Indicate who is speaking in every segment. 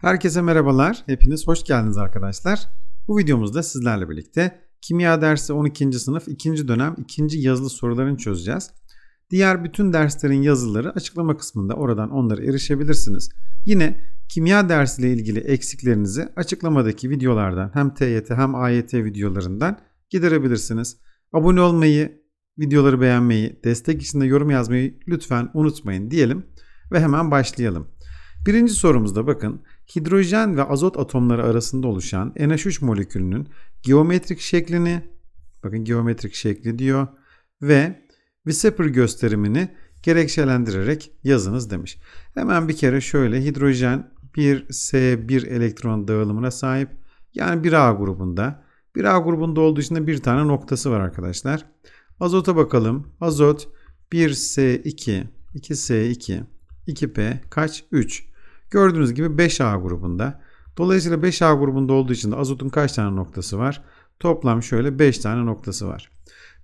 Speaker 1: Herkese merhabalar. Hepiniz hoş geldiniz arkadaşlar. Bu videomuzda sizlerle birlikte kimya dersi 12. sınıf 2. dönem 2. yazılı sorularını çözeceğiz. Diğer bütün derslerin yazıları açıklama kısmında oradan onlara erişebilirsiniz. Yine kimya dersiyle ilgili eksiklerinizi açıklamadaki videolardan hem TYT hem AYT videolarından giderebilirsiniz. Abone olmayı, videoları beğenmeyi, destek için de yorum yazmayı lütfen unutmayın diyelim ve hemen başlayalım. Birinci sorumuzda bakın hidrojen ve azot atomları arasında oluşan NH3 molekülünün geometrik şeklini, bakın geometrik şekli diyor ve Weissepper gösterimini gerekçelendirerek yazınız demiş. Hemen bir kere şöyle hidrojen 1S1 elektron dağılımına sahip yani 1A grubunda. 1A grubunda olduğu için de bir tane noktası var arkadaşlar. Azota bakalım. Azot 1S2, 2S2, 2P kaç? 3. Gördüğünüz gibi 5A grubunda. Dolayısıyla 5A grubunda olduğu için de azotun kaç tane noktası var? Toplam şöyle 5 tane noktası var.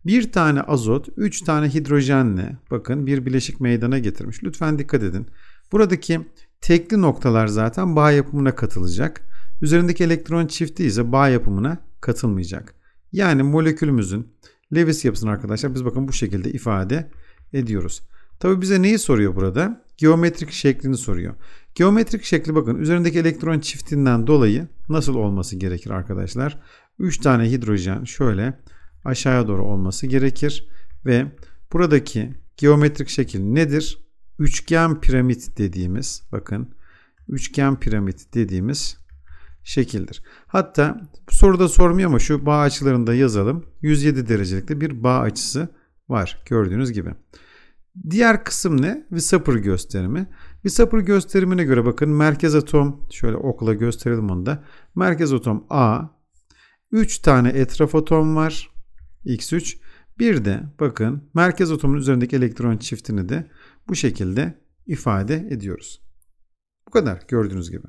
Speaker 1: Bir tane azot, 3 tane hidrojenle bakın bir bileşik meydana getirmiş. Lütfen dikkat edin. Buradaki tekli noktalar zaten bağ yapımına katılacak. Üzerindeki elektron çifti ise bağ yapımına katılmayacak. Yani molekülümüzün Lewis yapısını arkadaşlar biz bakın bu şekilde ifade ediyoruz. Tabi bize neyi soruyor burada? Geometrik şeklini soruyor. Geometrik şekli bakın üzerindeki elektron çiftinden dolayı nasıl olması gerekir arkadaşlar? 3 tane hidrojen şöyle aşağıya doğru olması gerekir ve buradaki geometrik şekil nedir? Üçgen piramit dediğimiz bakın üçgen piramit dediğimiz şekildir. Hatta soruda sormuyor ama şu bağ açılarında yazalım. 107 derecelikte bir bağ açısı var gördüğünüz gibi. Diğer kısım ne? Visapır gösterimi. Visapır gösterimine göre bakın merkez atom şöyle okla gösterelim onu da. Merkez atom A 3 tane etraf atom var. X3. Bir de bakın merkez atomun üzerindeki elektron çiftini de bu şekilde ifade ediyoruz. Bu kadar gördüğünüz gibi.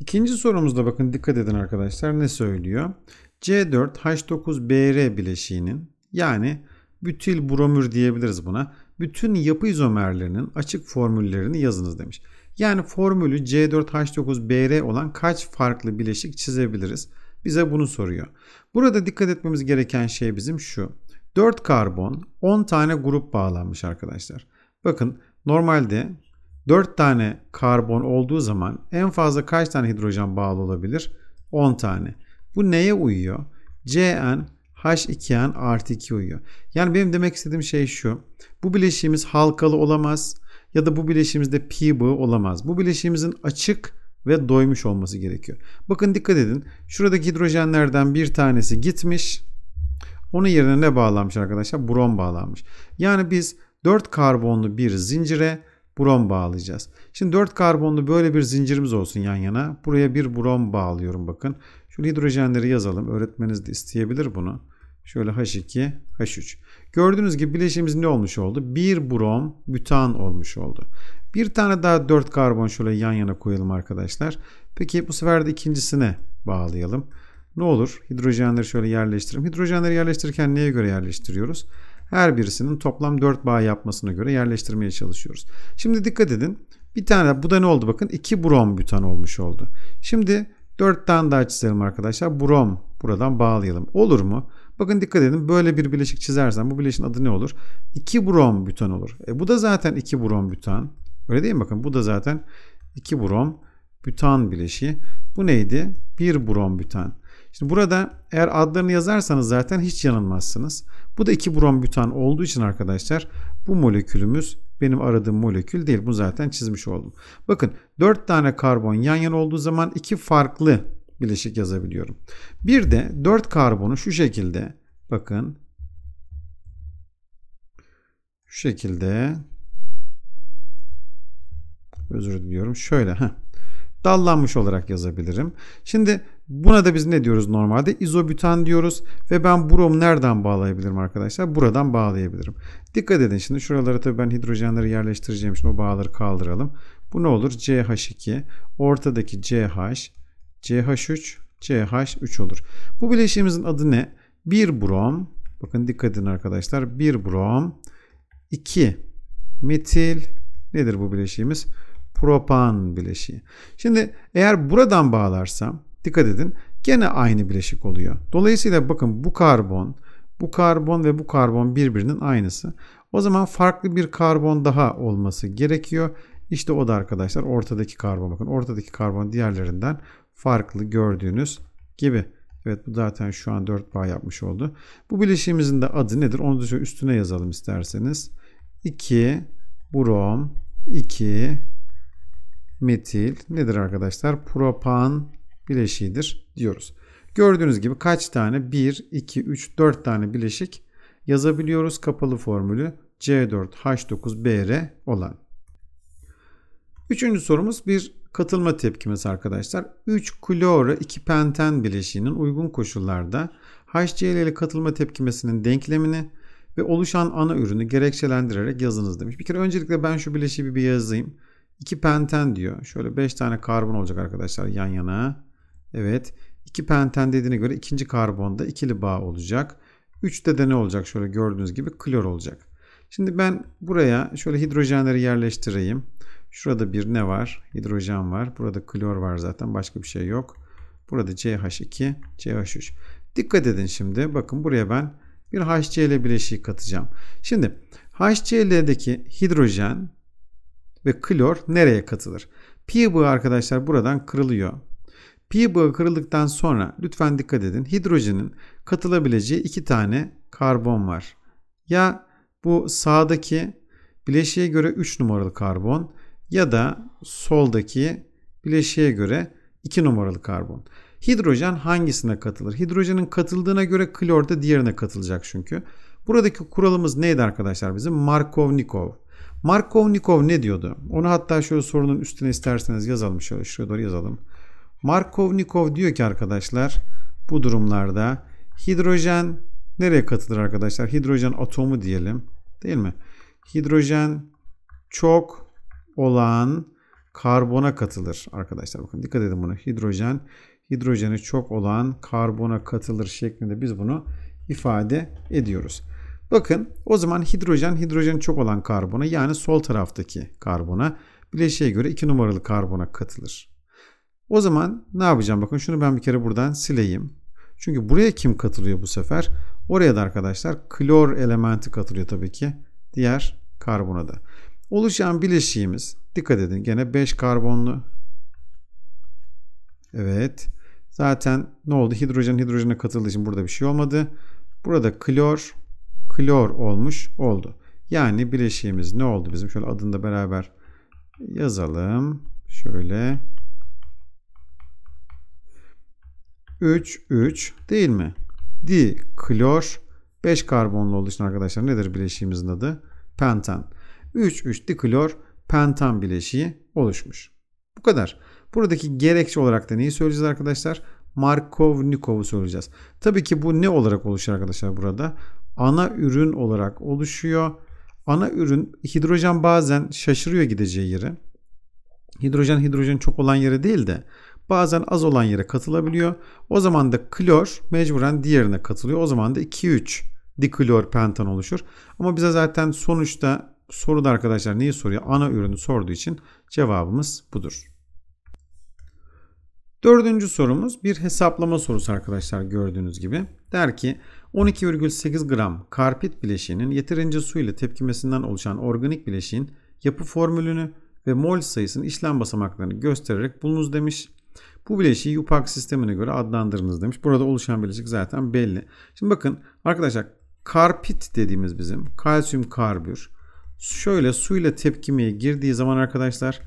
Speaker 1: İkinci sorumuzda bakın dikkat edin arkadaşlar ne söylüyor? C4H9Br bileşiğinin yani Bütil bromür diyebiliriz buna. Bütün yapı izomerlerinin açık formüllerini yazınız demiş. Yani formülü C4H9BR olan kaç farklı bileşik çizebiliriz? Bize bunu soruyor. Burada dikkat etmemiz gereken şey bizim şu. 4 karbon 10 tane grup bağlanmış arkadaşlar. Bakın normalde 4 tane karbon olduğu zaman en fazla kaç tane hidrojen bağlı olabilir? 10 tane. Bu neye uyuyor? CN H2n artı 2 uyuyor. Yani benim demek istediğim şey şu. Bu bileşiğimiz halkalı olamaz ya da bu bileşiğimizde pi bağı olamaz. Bu bileşiğimizin açık ve doymuş olması gerekiyor. Bakın dikkat edin. Şuradaki hidrojenlerden bir tanesi gitmiş. Onun yerine ne bağlanmış arkadaşlar? Brom bağlanmış. Yani biz 4 karbonlu bir zincire brom bağlayacağız. Şimdi 4 karbonlu böyle bir zincirimiz olsun yan yana. Buraya bir brom bağlıyorum bakın. Şu hidrojenleri yazalım. Öğretmeniniz de isteyebilir bunu. Şöyle H2, H3. Gördüğünüz gibi bileşimimiz ne olmuş oldu? Bir brom, bütan olmuş oldu. Bir tane daha 4 karbon şöyle yan yana koyalım arkadaşlar. Peki bu sefer de ikincisine bağlayalım. Ne olur? Hidrojenleri şöyle yerleştirelim. Hidrojenleri yerleştirirken neye göre yerleştiriyoruz? Her birisinin toplam 4 bağ yapmasına göre yerleştirmeye çalışıyoruz. Şimdi dikkat edin. Bir tane bu da ne oldu bakın? 2 brom bütan olmuş oldu. Şimdi 4 tane daha çizelim arkadaşlar. Brom buradan bağlayalım. Olur mu? Bakın dikkat edin böyle bir bileşik çizersen bu bileşin adı ne olur? 2 brom bütan olur. E, bu da zaten 2 brom bütan. Öyle değil mi? Bakın bu da zaten 2 brom bütan bileşiği. Bu neydi? 1 brom bütan. Şimdi burada eğer adlarını yazarsanız zaten hiç yanılmazsınız. Bu da 2 brom bütan olduğu için arkadaşlar bu molekülümüz benim aradığım molekül değil. Bu zaten çizmiş oldum. Bakın 4 tane karbon yan yana olduğu zaman 2 farklı bileşik yazabiliyorum. Bir de 4 karbonu şu şekilde bakın şu şekilde özür diliyorum şöyle heh, dallanmış olarak yazabilirim. Şimdi buna da biz ne diyoruz normalde? İzobütan diyoruz ve ben bromu nereden bağlayabilirim arkadaşlar? Buradan bağlayabilirim. Dikkat edin şimdi şuralara tabii ben hidrojenleri yerleştireceğim için o bağları kaldıralım. Bu ne olur? CH2 ortadaki CH CH3, CH3 olur. Bu bileşiğimizin adı ne? 1 brom, bakın dikkat edin arkadaşlar. 1 brom, 2 metil, nedir bu bileşiğimiz? Propan bileşiği. Şimdi eğer buradan bağlarsam, dikkat edin, gene aynı bileşik oluyor. Dolayısıyla bakın bu karbon, bu karbon ve bu karbon birbirinin aynısı. O zaman farklı bir karbon daha olması gerekiyor. İşte o da arkadaşlar ortadaki karbon bakın. Ortadaki karbon diğerlerinden farklı gördüğünüz gibi. Evet bu zaten şu an 4 bağ yapmış oldu. Bu bileşiğimizin de adı nedir? Onu da şöyle üstüne yazalım isterseniz. 2 brom 2 metil nedir arkadaşlar? Propan bileşiğidir diyoruz. Gördüğünüz gibi kaç tane? 1, 2, 3, 4 tane bileşik yazabiliyoruz. Kapalı formülü C4H9BR olan. Üçüncü sorumuz bir Katılma tepkimesi arkadaşlar 3 kloro 2 penten bileşiğinin uygun koşullarda HCl katılma tepkimesinin denklemini ve oluşan ana ürünü gerekçelendirerek yazınız demiş. Bir kere öncelikle ben şu bileşiği bir yazayım. 2 penten diyor. Şöyle 5 tane karbon olacak arkadaşlar yan yana. Evet. 2 penten dediğine göre ikinci karbonda ikili bağ olacak. 3'te de ne olacak? Şöyle gördüğünüz gibi klor olacak. Şimdi ben buraya şöyle hidrojenleri yerleştireyim. Şurada bir ne var? Hidrojen var. Burada klor var zaten. Başka bir şey yok. Burada CH2, CH3. Dikkat edin şimdi. Bakın buraya ben bir HCl bileşiği katacağım. Şimdi HCl'deki hidrojen ve klor nereye katılır? Pi bağı arkadaşlar buradan kırılıyor. Pi bağı kırıldıktan sonra lütfen dikkat edin. Hidrojenin katılabileceği iki tane karbon var. Ya bu sağdaki bileşiğe göre 3 numaralı karbon ya da soldaki bileşiğe göre 2 numaralı karbon. Hidrojen hangisine katılır? Hidrojenin katıldığına göre klor da diğerine katılacak çünkü. Buradaki kuralımız neydi arkadaşlar bizim? Markovnikov. Markovnikov ne diyordu? Onu hatta şöyle sorunun üstüne isterseniz yazalım. Şöyle şuraya doğru yazalım. Markovnikov diyor ki arkadaşlar bu durumlarda hidrojen nereye katılır arkadaşlar? Hidrojen atomu diyelim. Değil mi? Hidrojen çok olan karbona katılır arkadaşlar. Bakın dikkat edin buna. Hidrojen hidrojeni çok olan karbona katılır şeklinde biz bunu ifade ediyoruz. Bakın o zaman hidrojen hidrojen çok olan karbona yani sol taraftaki karbona bileşiğe göre 2 numaralı karbona katılır. O zaman ne yapacağım? Bakın şunu ben bir kere buradan sileyim. Çünkü buraya kim katılıyor bu sefer? Oraya da arkadaşlar klor elementi katılıyor tabii ki. Diğer karbona da. Oluşan bileşiğimiz dikkat edin gene 5 karbonlu. Evet. Zaten ne oldu? Hidrojen hidrojene katıldığı için burada bir şey olmadı. Burada klor klor olmuş oldu. Yani bileşiğimiz ne oldu bizim? Şöyle adını da beraber yazalım. Şöyle 3, 3 değil mi? Di, klor, 5 karbonlu olduğu arkadaşlar nedir bileşiğimizin adı? Pentan. 3, 3 klor pentan bileşiği oluşmuş. Bu kadar. Buradaki gerekçe olarak da neyi söyleyeceğiz arkadaşlar? Markovnikov'u söyleyeceğiz. Tabii ki bu ne olarak oluşuyor arkadaşlar burada? Ana ürün olarak oluşuyor. Ana ürün hidrojen bazen şaşırıyor gideceği yere. Hidrojen hidrojen çok olan yere değil de Bazen az olan yere katılabiliyor. O zaman da klor mecburen diğerine katılıyor. O zaman da 2-3 diklor pentan oluşur. Ama bize zaten sonuçta soruda arkadaşlar neyi soruyor? Ana ürünü sorduğu için cevabımız budur. Dördüncü sorumuz bir hesaplama sorusu arkadaşlar gördüğünüz gibi. Der ki 12,8 gram karpit bileşiğinin yeterince su ile tepkimesinden oluşan organik bileşiğin yapı formülünü ve mol sayısının işlem basamaklarını göstererek bulunuz demiş. Bu bileşiği UPAC sistemine göre adlandırınız demiş. Burada oluşan bileşik zaten belli. Şimdi bakın arkadaşlar karpit dediğimiz bizim kalsiyum karbür şöyle suyla tepkimeye girdiği zaman arkadaşlar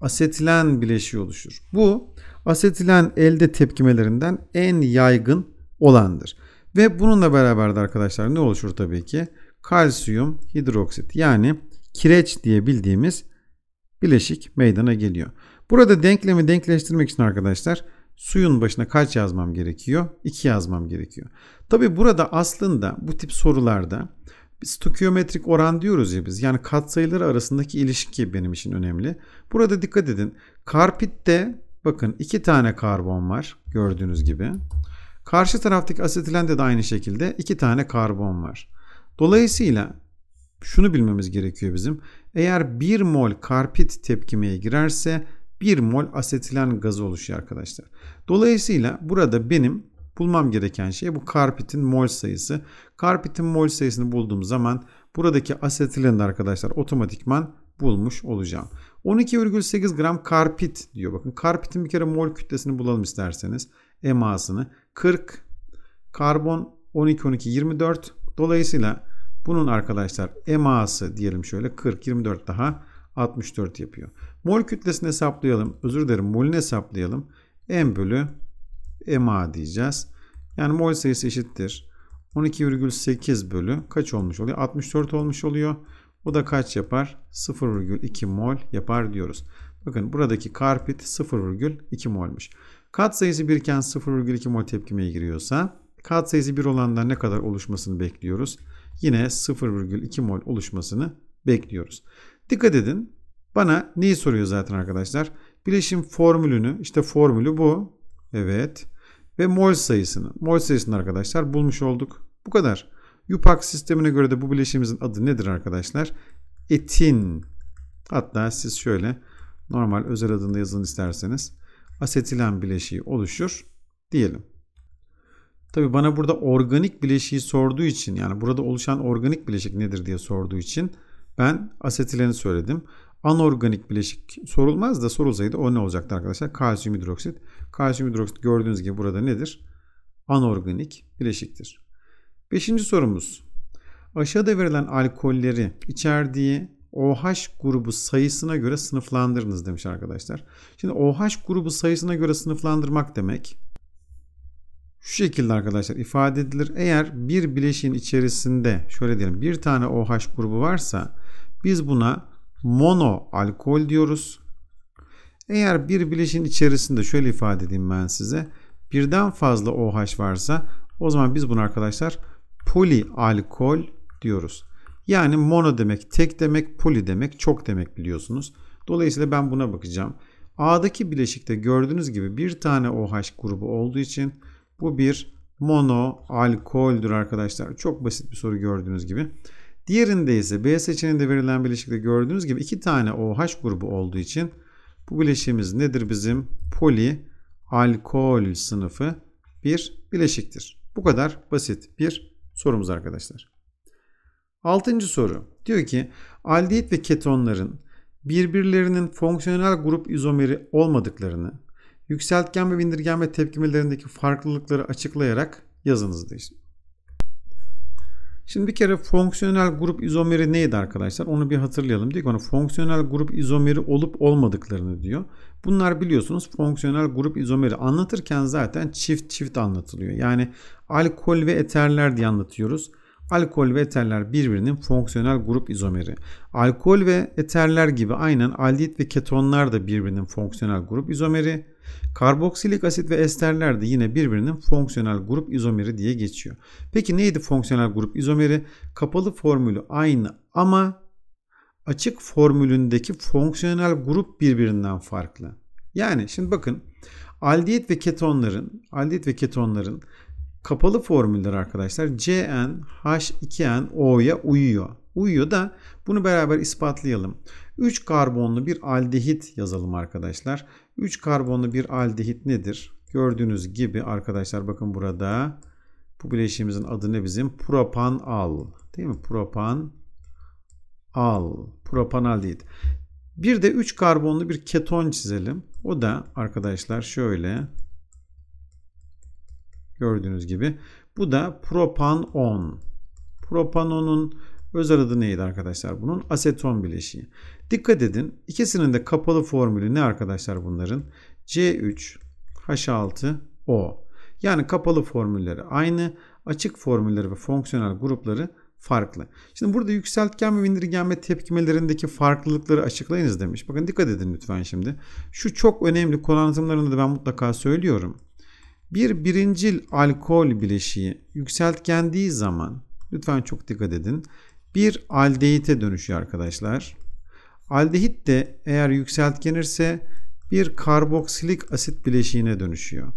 Speaker 1: asetilen bileşiği oluşur. Bu asetilen elde tepkimelerinden en yaygın olandır. Ve bununla beraber de arkadaşlar ne oluşur tabii ki? Kalsiyum hidroksit yani kireç diye bildiğimiz bileşik meydana geliyor. Burada denklemi denkleştirmek için arkadaşlar suyun başına kaç yazmam gerekiyor? 2 yazmam gerekiyor. Tabi burada aslında bu tip sorularda stokiyometrik oran diyoruz ya biz. Yani katsayıları arasındaki ilişki benim için önemli. Burada dikkat edin. Karpitte bakın iki tane karbon var gördüğünüz gibi. Karşı taraftaki asetilende de aynı şekilde iki tane karbon var. Dolayısıyla şunu bilmemiz gerekiyor bizim. Eğer 1 mol karpit tepkimeye girerse 1 mol asetilen gazı oluşuyor arkadaşlar. Dolayısıyla burada benim bulmam gereken şey bu karpitin mol sayısı. Karpitin mol sayısını bulduğum zaman buradaki asetileni arkadaşlar otomatikman bulmuş olacağım. 12,8 gram karpit diyor. Bakın karpitin bir kere mol kütlesini bulalım isterseniz. Emasını 40 karbon 12 12 24 dolayısıyla bunun arkadaşlar eması diyelim şöyle 40 24 daha 64 yapıyor. Mol kütlesini hesaplayalım. Özür dilerim molini hesaplayalım. M bölü MA diyeceğiz. Yani mol sayısı eşittir. 12,8 bölü kaç olmuş oluyor? 64 olmuş oluyor. O da kaç yapar? 0,2 mol yapar diyoruz. Bakın buradaki karpit 0,2 molmuş. Kat sayısı 1 iken 0,2 mol tepkimeye giriyorsa kat sayısı 1 olanlar ne kadar oluşmasını bekliyoruz? Yine 0,2 mol oluşmasını bekliyoruz. Dikkat edin bana neyi soruyor zaten arkadaşlar? Bileşim formülünü işte formülü bu. Evet. Ve mol sayısını. Mol sayısını arkadaşlar bulmuş olduk. Bu kadar. Yupak sistemine göre de bu bileşimizin adı nedir arkadaşlar? Etin. Hatta siz şöyle normal özel adında yazın isterseniz asetilen bileşiği oluşur diyelim. Tabi bana burada organik bileşiği sorduğu için yani burada oluşan organik bileşik nedir diye sorduğu için ben asetileni söyledim. Anorganik bileşik sorulmaz da sorulsaydı o ne olacaktı arkadaşlar? Kalsiyum hidroksit. Kalsiyum hidroksit gördüğünüz gibi burada nedir? Anorganik bileşiktir. Beşinci sorumuz. Aşağıda verilen alkolleri içerdiği OH grubu sayısına göre sınıflandırınız demiş arkadaşlar. Şimdi OH grubu sayısına göre sınıflandırmak demek şu şekilde arkadaşlar ifade edilir. Eğer bir bileşin içerisinde şöyle diyelim bir tane OH grubu varsa biz buna mono alkol diyoruz. Eğer bir bileşin içerisinde şöyle ifade edeyim ben size. Birden fazla OH varsa o zaman biz bunu arkadaşlar poli alkol diyoruz. Yani mono demek tek demek, poli demek çok demek biliyorsunuz. Dolayısıyla ben buna bakacağım. A'daki bileşikte gördüğünüz gibi bir tane OH grubu olduğu için bu bir mono alkoldür arkadaşlar. Çok basit bir soru gördüğünüz gibi. Diğerinde ise B seçeneğinde verilen bileşikte gördüğünüz gibi iki tane OH grubu olduğu için bu bileşiğimiz nedir bizim? Poli alkol sınıfı bir bileşiktir. Bu kadar basit bir sorumuz arkadaşlar. Altıncı soru. Diyor ki aldehit ve ketonların birbirlerinin fonksiyonel grup izomeri olmadıklarını, yükseltgen ve bindirgen ve tepkimelerindeki farklılıkları açıklayarak yazınız diyor. Şimdi bir kere fonksiyonel grup izomeri neydi arkadaşlar? Onu bir hatırlayalım. Diyor ki ona fonksiyonel grup izomeri olup olmadıklarını diyor. Bunlar biliyorsunuz fonksiyonel grup izomeri anlatırken zaten çift çift anlatılıyor. Yani alkol ve eterler diye anlatıyoruz. Alkol ve eterler birbirinin fonksiyonel grup izomeri. Alkol ve eterler gibi aynen aldehit ve ketonlar da birbirinin fonksiyonel grup izomeri. Karboksilik asit ve esterler de yine birbirinin fonksiyonel grup izomeri diye geçiyor. Peki neydi fonksiyonel grup izomeri? Kapalı formülü aynı ama açık formülündeki fonksiyonel grup birbirinden farklı. Yani şimdi bakın aldehit ve ketonların aldehit ve ketonların kapalı formülleri arkadaşlar CN H2N O'ya uyuyor. Uyuyor da bunu beraber ispatlayalım. 3 karbonlu bir aldehit yazalım arkadaşlar 3 karbonlu bir aldehit nedir? Gördüğünüz gibi arkadaşlar bakın burada bu bileşiğimizin adı ne bizim? Propan al. Değil mi? Propan al. Propanaldehit. Bir de 3 karbonlu bir keton çizelim. O da arkadaşlar şöyle gördüğünüz gibi. Bu da propanon. Propanonun Özel adı neydi arkadaşlar bunun? Aseton bileşiği. Dikkat edin ikisinin de kapalı formülü ne arkadaşlar bunların? C3H6O. Yani kapalı formülleri aynı, açık formülleri ve fonksiyonel grupları farklı. Şimdi burada yükseltgen ve indirgenme tepkimelerindeki farklılıkları açıklayınız demiş. Bakın dikkat edin lütfen şimdi. Şu çok önemli konu da ben mutlaka söylüyorum. Bir birincil alkol bileşiği yükseltgendiği zaman lütfen çok dikkat edin bir aldehite dönüşüyor arkadaşlar. Aldehit de eğer yükseltgenirse bir karboksilik asit bileşiğine dönüşüyor.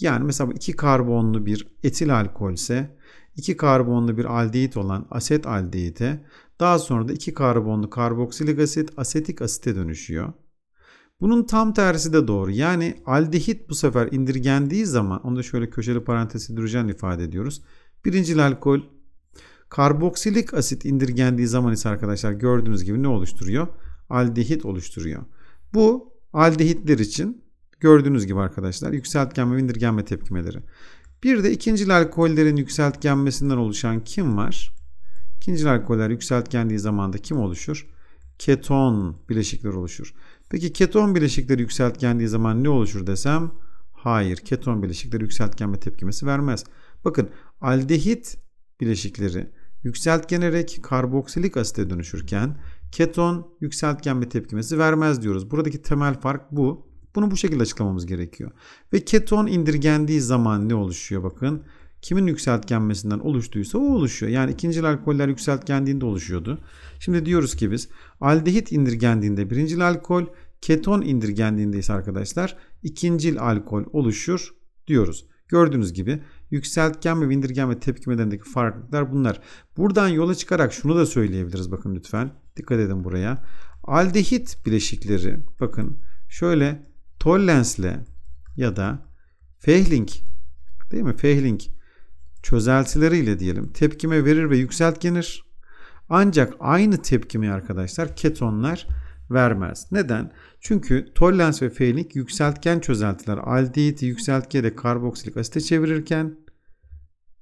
Speaker 1: Yani mesela iki karbonlu bir etil alkol ise iki karbonlu bir aldehit olan aset aldehite daha sonra da iki karbonlu karboksilik asit asetik asite dönüşüyor. Bunun tam tersi de doğru. Yani aldehit bu sefer indirgendiği zaman onu da şöyle köşeli parantez hidrojen ifade ediyoruz. Birincil alkol Karboksilik asit indirgendiği zaman ise arkadaşlar gördüğünüz gibi ne oluşturuyor? Aldehit oluşturuyor. Bu aldehitler için gördüğünüz gibi arkadaşlar yükseltgenme ve indirgenme tepkimeleri. Bir de ikincil alkollerin yükseltgenmesinden oluşan kim var? İkincil alkoller yükseltgendiği zaman da kim oluşur? Keton bileşikler oluşur. Peki keton bileşikleri yükseltgendiği zaman ne oluşur desem? Hayır, keton bileşikleri yükseltgenme tepkimesi vermez. Bakın aldehit bileşikleri yükseltgenerek karboksilik asite dönüşürken keton yükseltgen bir tepkimesi vermez diyoruz. Buradaki temel fark bu. Bunu bu şekilde açıklamamız gerekiyor. Ve keton indirgendiği zaman ne oluşuyor bakın. Kimin yükseltgenmesinden oluştuysa o oluşuyor. Yani ikinci alkoller yükseltgendiğinde oluşuyordu. Şimdi diyoruz ki biz aldehit indirgendiğinde birinci alkol, keton indirgendiğinde ise arkadaşlar ikinci alkol oluşur diyoruz. Gördüğünüz gibi Yükseltgen ve bindirgen ve tepkimelerindeki farklılıklar bunlar. Buradan yola çıkarak şunu da söyleyebiliriz bakın lütfen. Dikkat edin buraya. Aldehit bileşikleri bakın şöyle tollensle ya da fehling değil mi fehling çözeltileriyle diyelim tepkime verir ve yükseltgenir. Ancak aynı tepkimi arkadaşlar ketonlar vermez. Neden? Çünkü tollens ve feylik yükseltgen çözeltiler. Aldehiti yükseltgede karboksilik asite çevirirken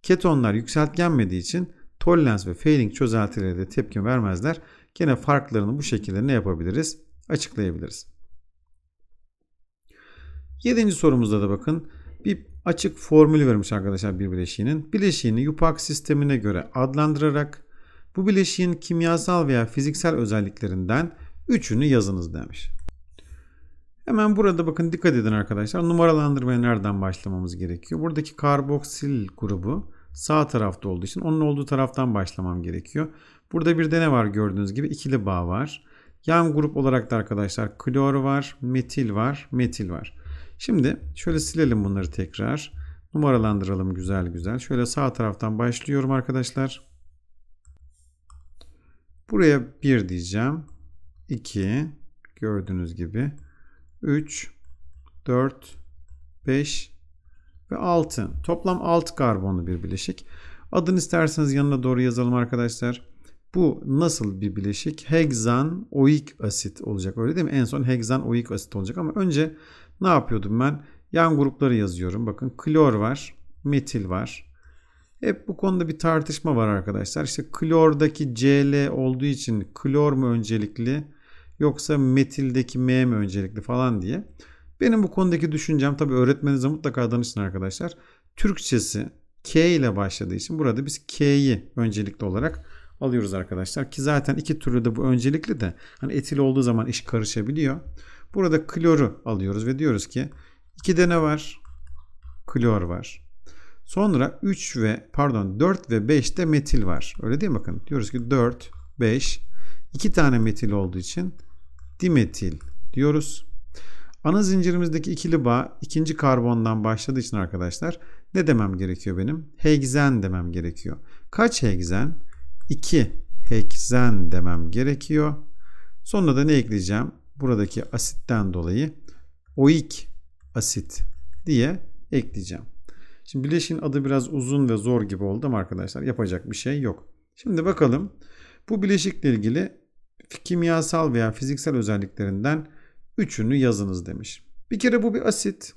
Speaker 1: ketonlar yükseltgenmediği için tollens ve feylik çözeltileri de tepki vermezler. Gene farklarını bu şekilde ne yapabiliriz? Açıklayabiliriz. Yedinci sorumuzda da bakın bir açık formül vermiş arkadaşlar bir bileşiğinin. Bileşiğini yupak sistemine göre adlandırarak bu bileşiğin kimyasal veya fiziksel özelliklerinden Üçünü yazınız demiş. Hemen burada bakın dikkat edin arkadaşlar. Numaralandırmaya nereden başlamamız gerekiyor? Buradaki karboksil grubu sağ tarafta olduğu için onun olduğu taraftan başlamam gerekiyor. Burada bir de ne var gördüğünüz gibi? ikili bağ var. Yan grup olarak da arkadaşlar klor var, metil var, metil var. Şimdi şöyle silelim bunları tekrar. Numaralandıralım güzel güzel. Şöyle sağ taraftan başlıyorum arkadaşlar. Buraya 1 diyeceğim. 2 gördüğünüz gibi 3 4 5 ve 6. Toplam 6 karbonlu bir bileşik. Adını isterseniz yanına doğru yazalım arkadaşlar. Bu nasıl bir bileşik? Hexan oik asit olacak öyle değil mi? En son hexan oik asit olacak ama önce ne yapıyordum ben? Yan grupları yazıyorum. Bakın klor var, metil var. Hep bu konuda bir tartışma var arkadaşlar. İşte klordaki Cl olduğu için klor mu öncelikli, yoksa metildeki M mi öncelikli falan diye. Benim bu konudaki düşüncem tabii öğretmeninize mutlaka danışın arkadaşlar. Türkçesi K ile başladığı için burada biz K'yi öncelikli olarak alıyoruz arkadaşlar. Ki zaten iki türlü de bu öncelikli de hani etil olduğu zaman iş karışabiliyor. Burada kloru alıyoruz ve diyoruz ki iki tane var? Klor var. Sonra 3 ve pardon 4 ve de metil var. Öyle değil mi bakın? Diyoruz ki 4, 5, İki tane metil olduğu için dimetil diyoruz. Ana zincirimizdeki ikili bağ ikinci karbondan başladığı için arkadaşlar ne demem gerekiyor benim? Hegzen demem gerekiyor. Kaç hegzen? 2 heksen demem gerekiyor. Sonra da ne ekleyeceğim? Buradaki asitten dolayı oik asit diye ekleyeceğim. Şimdi bileşin adı biraz uzun ve zor gibi oldu mu arkadaşlar yapacak bir şey yok. Şimdi bakalım bu bileşikle ilgili kimyasal veya fiziksel özelliklerinden üçünü yazınız demiş. Bir kere bu bir asit.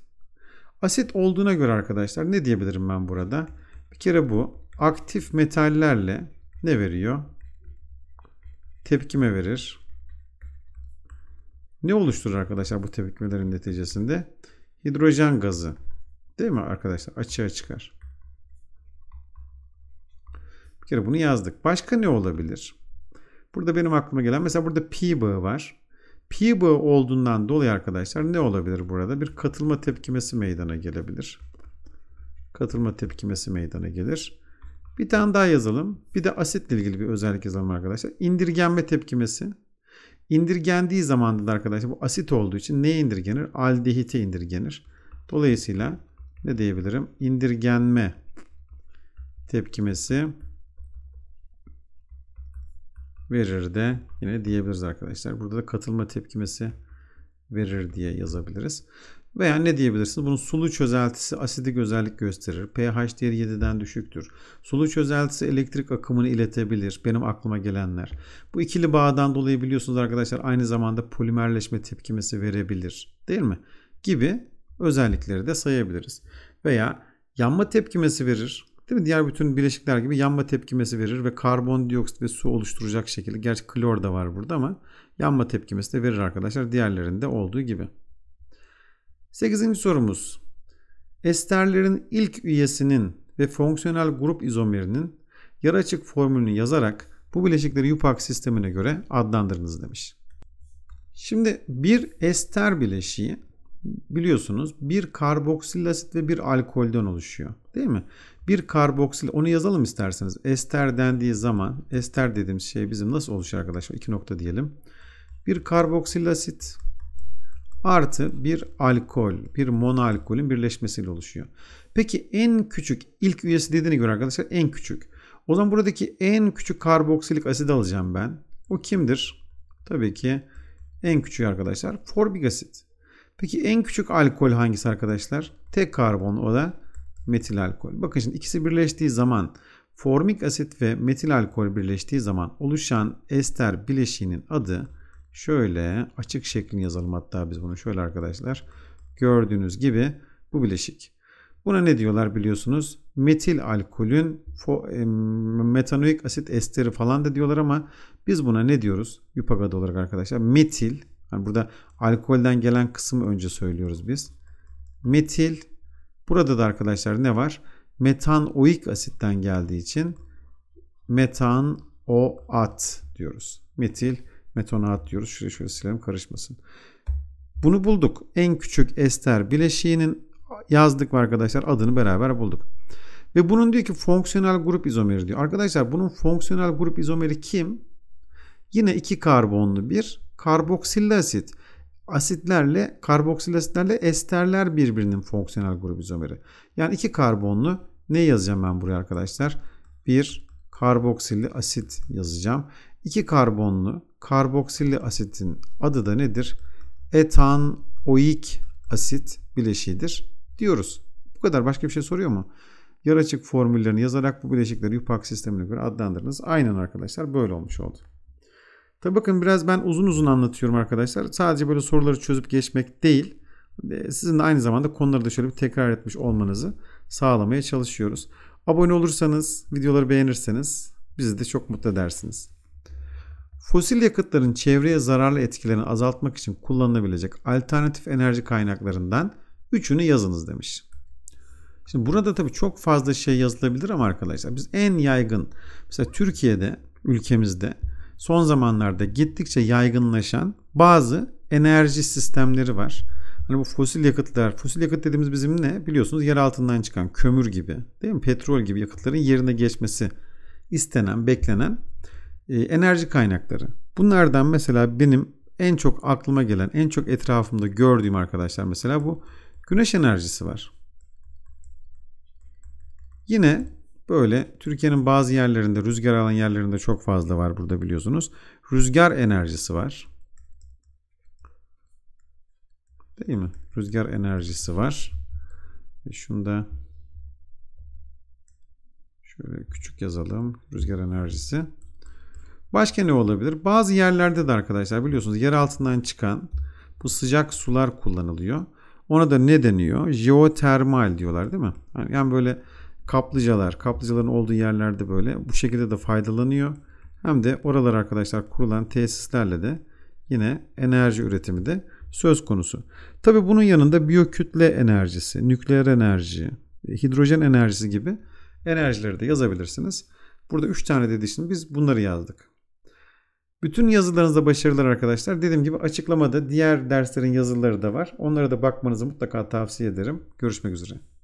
Speaker 1: Asit olduğuna göre arkadaşlar ne diyebilirim ben burada? Bir kere bu aktif metallerle ne veriyor? Tepkime verir. Ne oluşturur arkadaşlar bu tepkimelerin neticesinde? Hidrojen gazı. Değil mi arkadaşlar? Açığa çıkar. Bir kere bunu yazdık. Başka ne olabilir? Burada benim aklıma gelen mesela burada pi bağı var. Pi bağı olduğundan dolayı arkadaşlar ne olabilir burada? Bir katılma tepkimesi meydana gelebilir. Katılma tepkimesi meydana gelir. Bir tane daha yazalım. Bir de asitle ilgili bir özellik yazalım arkadaşlar. İndirgenme tepkimesi. İndirgendiği zamanda da arkadaşlar bu asit olduğu için neye indirgenir? Aldehite indirgenir. Dolayısıyla ne diyebilirim? İndirgenme tepkimesi verir de yine diyebiliriz arkadaşlar. Burada da katılma tepkimesi verir diye yazabiliriz. Veya ne diyebilirsiniz? Bunun sulu çözeltisi asidik özellik gösterir. pH değeri 7'den düşüktür. Sulu çözeltisi elektrik akımını iletebilir. Benim aklıma gelenler. Bu ikili bağdan dolayı biliyorsunuz arkadaşlar aynı zamanda polimerleşme tepkimesi verebilir. Değil mi? Gibi özellikleri de sayabiliriz. Veya yanma tepkimesi verir. Değil mi? Diğer bütün bileşikler gibi yanma tepkimesi verir ve karbondioksit ve su oluşturacak şekilde. Gerçi klor da var burada ama yanma tepkimesi de verir arkadaşlar diğerlerinde olduğu gibi. Sekizinci sorumuz. Esterlerin ilk üyesinin ve fonksiyonel grup izomerinin yarı açık formülünü yazarak bu bileşikleri UPAC sistemine göre adlandırınız demiş. Şimdi bir ester bileşiği biliyorsunuz bir karboksil asit ve bir alkolden oluşuyor. Değil mi? Bir karboksil onu yazalım isterseniz. Ester dendiği zaman ester dediğimiz şey bizim nasıl oluşuyor arkadaşlar? İki nokta diyelim. Bir karboksil asit artı bir alkol, bir monoalkolün birleşmesiyle oluşuyor. Peki en küçük ilk üyesi dediğine göre arkadaşlar en küçük. O zaman buradaki en küçük karboksilik asit alacağım ben. O kimdir? Tabii ki en küçüğü arkadaşlar forbik asit. Peki en küçük alkol hangisi arkadaşlar? Tek karbon o da metil alkol. Bakın şimdi ikisi birleştiği zaman formik asit ve metil alkol birleştiği zaman oluşan ester bileşiğinin adı şöyle açık şeklin yazalım hatta biz bunu şöyle arkadaşlar. Gördüğünüz gibi bu bileşik. Buna ne diyorlar biliyorsunuz? Metil alkolün e, metanoik asit esteri falan da diyorlar ama biz buna ne diyoruz? Yupagada olarak arkadaşlar metil yani burada alkolden gelen kısmı önce söylüyoruz biz. Metil. Burada da arkadaşlar ne var? metan oik asitten geldiği için metan oat diyoruz. Metil metonat diyoruz. Şuraya şöyle silelim karışmasın. Bunu bulduk. En küçük ester bileşiğinin yazdık mı arkadaşlar adını beraber bulduk. Ve bunun diyor ki fonksiyonel grup izomeri diyor. Arkadaşlar bunun fonksiyonel grup izomeri kim? Yine iki karbonlu bir karboksil asit. Asitlerle, karboksil asitlerle esterler birbirinin fonksiyonel grup izomeri. Yani iki karbonlu ne yazacağım ben buraya arkadaşlar? Bir karboksilli asit yazacağım. İki karbonlu karboksilli asitin adı da nedir? Etanoik asit bileşiğidir diyoruz. Bu kadar. Başka bir şey soruyor mu? Yaraçık formüllerini yazarak bu bileşikleri yupak sistemine göre adlandırınız. Aynen arkadaşlar böyle olmuş oldu. Tabi bakın biraz ben uzun uzun anlatıyorum arkadaşlar. Sadece böyle soruları çözüp geçmek değil. E, sizin de aynı zamanda konuları da şöyle bir tekrar etmiş olmanızı sağlamaya çalışıyoruz. Abone olursanız, videoları beğenirseniz bizi de çok mutlu edersiniz. Fosil yakıtların çevreye zararlı etkilerini azaltmak için kullanılabilecek alternatif enerji kaynaklarından üçünü yazınız demiş. Şimdi burada tabii çok fazla şey yazılabilir ama arkadaşlar biz en yaygın mesela Türkiye'de ülkemizde son zamanlarda gittikçe yaygınlaşan bazı enerji sistemleri var. Hani bu fosil yakıtlar, fosil yakıt dediğimiz bizim ne? Biliyorsunuz yer altından çıkan kömür gibi, değil mi? Petrol gibi yakıtların yerine geçmesi istenen, beklenen e, enerji kaynakları. Bunlardan mesela benim en çok aklıma gelen, en çok etrafımda gördüğüm arkadaşlar mesela bu güneş enerjisi var. Yine Böyle Türkiye'nin bazı yerlerinde rüzgar alan yerlerinde çok fazla var burada biliyorsunuz. Rüzgar enerjisi var. Değil mi? Rüzgar enerjisi var. E şunu da şöyle küçük yazalım. Rüzgar enerjisi. Başka ne olabilir? Bazı yerlerde de arkadaşlar biliyorsunuz yer altından çıkan bu sıcak sular kullanılıyor. Ona da ne deniyor? Jeotermal diyorlar değil mi? Yani böyle kaplıcalar, kaplıcaların olduğu yerlerde böyle bu şekilde de faydalanıyor. Hem de oralar arkadaşlar kurulan tesislerle de yine enerji üretimi de söz konusu. Tabi bunun yanında biyokütle enerjisi, nükleer enerji, hidrojen enerjisi gibi enerjileri de yazabilirsiniz. Burada 3 tane dediği için biz bunları yazdık. Bütün yazılarınızda başarılar arkadaşlar. Dediğim gibi açıklamada diğer derslerin yazıları da var. Onlara da bakmanızı mutlaka tavsiye ederim. Görüşmek üzere.